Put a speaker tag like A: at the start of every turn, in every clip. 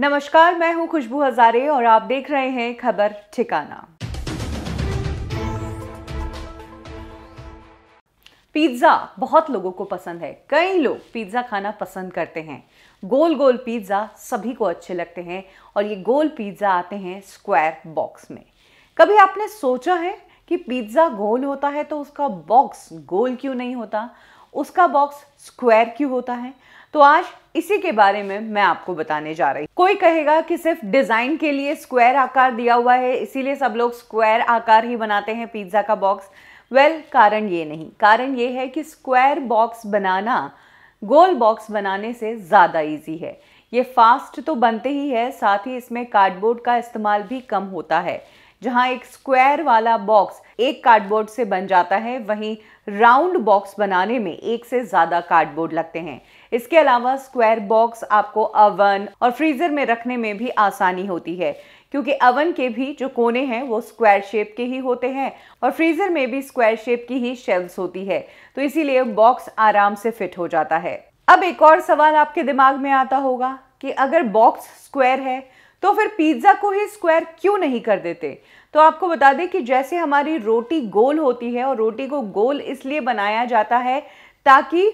A: नमस्कार मैं हूं खुशबू हजारे और आप देख रहे हैं खबर ठिकाना पिज्ज़ा बहुत लोगों को पसंद है कई लोग पिज़्ज़ा खाना पसंद करते हैं गोल गोल पिज़्ज़ा सभी को अच्छे लगते हैं और ये गोल पिज़्ज़ा आते हैं स्क्वायर बॉक्स में कभी आपने सोचा है कि पिज़्ज़ा गोल होता है तो उसका बॉक्स गोल क्यों नहीं होता उसका बॉक्स स्क्वायर क्यों होता है तो आज इसी के बारे में मैं आपको बताने जा रही कोई कहेगा कि सिर्फ डिज़ाइन के लिए स्क्वायर आकार दिया हुआ है इसीलिए सब लोग स्क्वायर आकार ही बनाते हैं पिज्ज़ा का बॉक्स वेल well, कारण ये नहीं कारण ये है कि स्क्वायर बॉक्स बनाना गोल बॉक्स बनाने से ज़्यादा इजी है ये फास्ट तो बनते ही है साथ ही इसमें कार्डबोर्ड का इस्तेमाल भी कम होता है जहां एक स्क्वायर वाला बॉक्स एक कार्डबोर्ड से बन जाता है वहीं राउंड बॉक्स बनाने में एक से ज़्यादा कार्डबोर्ड लगते हैं इसके अलावा स्क्वायर बॉक्स आपको अवन और फ्रीज़र में रखने में भी आसानी होती है क्योंकि अवन के भी जो कोने हैं वो स्क्वायर शेप के ही होते हैं और फ्रीज़र में भी स्क्वायर शेप की ही शेल्व होती है तो इसीलिए बॉक्स आराम से फिट हो जाता है अब एक और सवाल आपके दिमाग में आता होगा कि अगर बॉक्स स्क्वायर है तो फिर पिज्ज़ा को ही स्क्वायर क्यों नहीं कर देते तो आपको बता दें कि जैसे हमारी रोटी गोल होती है और रोटी को गोल इसलिए बनाया जाता है ताकि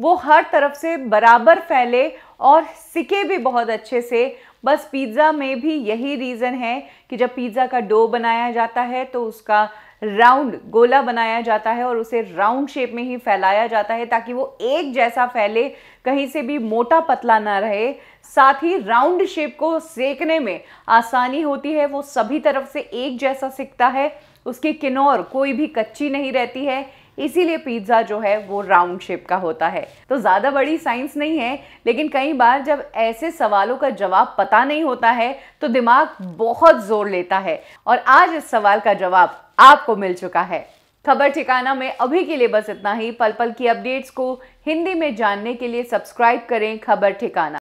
A: वो हर तरफ से बराबर फैले और सिके भी बहुत अच्छे से बस पिज़्ज़ा में भी यही रीज़न है कि जब पिज़्ज़ा का डो बनाया जाता है तो उसका राउंड गोला बनाया जाता है और उसे राउंड शेप में ही फैलाया जाता है ताकि वो एक जैसा फैले कहीं से भी मोटा पतला ना रहे साथ ही राउंड शेप को सेकने में आसानी होती है वो सभी तरफ से एक जैसा सिकता है उसकी किनौर कोई भी कच्ची नहीं रहती है इसीलिए पिज्ज़ा जो है वो राउंड शेप का होता है तो ज़्यादा बड़ी साइंस नहीं है लेकिन कई बार जब ऐसे सवालों का जवाब पता नहीं होता है तो दिमाग बहुत जोर लेता है और आज इस सवाल का जवाब आपको मिल चुका है खबर ठिकाना में अभी के लिए बस इतना ही पल पल की अपडेट्स को हिंदी में जानने के लिए सब्सक्राइब करें खबर ठिकाना